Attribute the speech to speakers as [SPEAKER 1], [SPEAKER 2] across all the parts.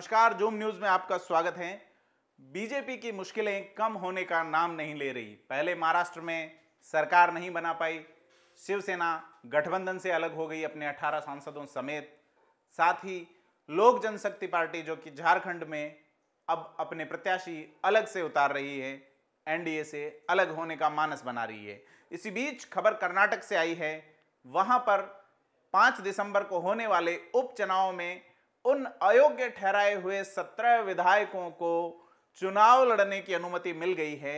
[SPEAKER 1] नमस्कार zoom news में आपका स्वागत है बीजेपी की मुश्किलें कम होने का नाम नहीं ले रही पहले महाराष्ट्र में सरकार नहीं बना पाई शिवसेना गठबंधन से अलग हो गई अपने 18 सांसदों समेत साथ ही लोक जनशक्ति पार्टी जो कि झारखंड में अब अपने प्रत्याशी अलग से उतार रही है एनडीए से अलग होने का मानस बना रही है इसी बीच खबर कर्नाटक से आई है वहां पर पांच दिसंबर को होने वाले उपचुनाव में उन अयोग्य ठहराए हुए सत्रह विधायकों को चुनाव लड़ने की अनुमति मिल गई है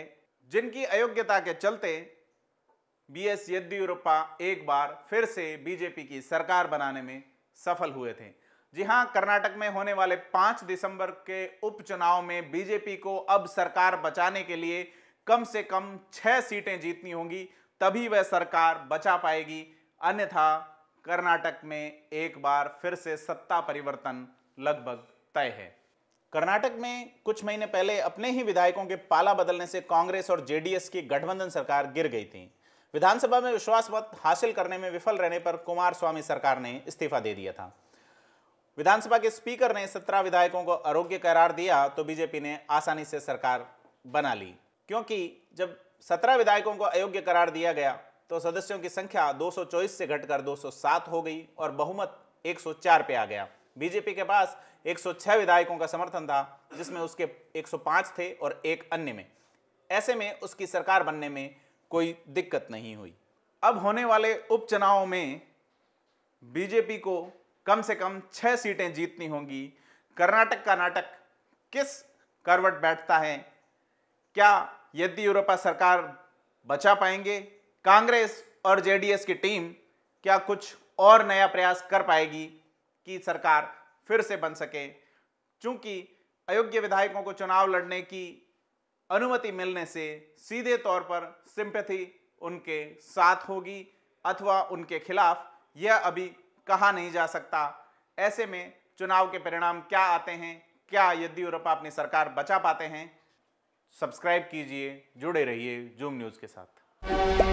[SPEAKER 1] जिनकी अयोग्यता के चलते बी एस येद्यूरप्पा एक बार फिर से बीजेपी की सरकार बनाने में सफल हुए थे जी हां कर्नाटक में होने वाले पांच दिसंबर के उपचुनाव में बीजेपी को अब सरकार बचाने के लिए कम से कम छह सीटें जीतनी होंगी तभी वह सरकार बचा पाएगी अन्यथा कर्नाटक में एक बार फिर से सत्ता परिवर्तन लगभग तय है कर्नाटक में कुछ महीने पहले अपने ही विधायकों के पाला बदलने से कांग्रेस और जेडीएस की गठबंधन सरकार गिर गई थी विधानसभा में विश्वास मत हासिल करने में विफल रहने पर कुमार स्वामी सरकार ने इस्तीफा दे दिया था विधानसभा के स्पीकर ने सत्रह विधायकों को आरोग्य करार दिया तो बीजेपी ने आसानी से सरकार बना ली क्योंकि जब सत्रह विधायकों को अयोग्य करार दिया गया तो सदस्यों की संख्या 224 से घटकर 207 हो गई और बहुमत 104 पे आ गया बीजेपी के पास 106 विधायकों का समर्थन था जिसमें उसके 105 थे और एक अन्य में ऐसे में उसकी सरकार बनने में कोई दिक्कत नहीं हुई अब होने वाले उपचुनावों में बीजेपी को कम से कम छः सीटें जीतनी होंगी कर्नाटक का नाटक किस करवट बैठता है क्या यदि सरकार बचा पाएंगे कांग्रेस और जेडीएस की टीम क्या कुछ और नया प्रयास कर पाएगी कि सरकार फिर से बन सके चूंकि अयोग्य विधायकों को चुनाव लड़ने की अनुमति मिलने से सीधे तौर पर सिंपथी उनके साथ होगी अथवा उनके खिलाफ यह अभी कहा नहीं जा सकता ऐसे में चुनाव के परिणाम क्या आते हैं क्या यद्यूरपा अपनी सरकार बचा पाते हैं सब्सक्राइब कीजिए जुड़े रहिए जूम न्यूज़ के साथ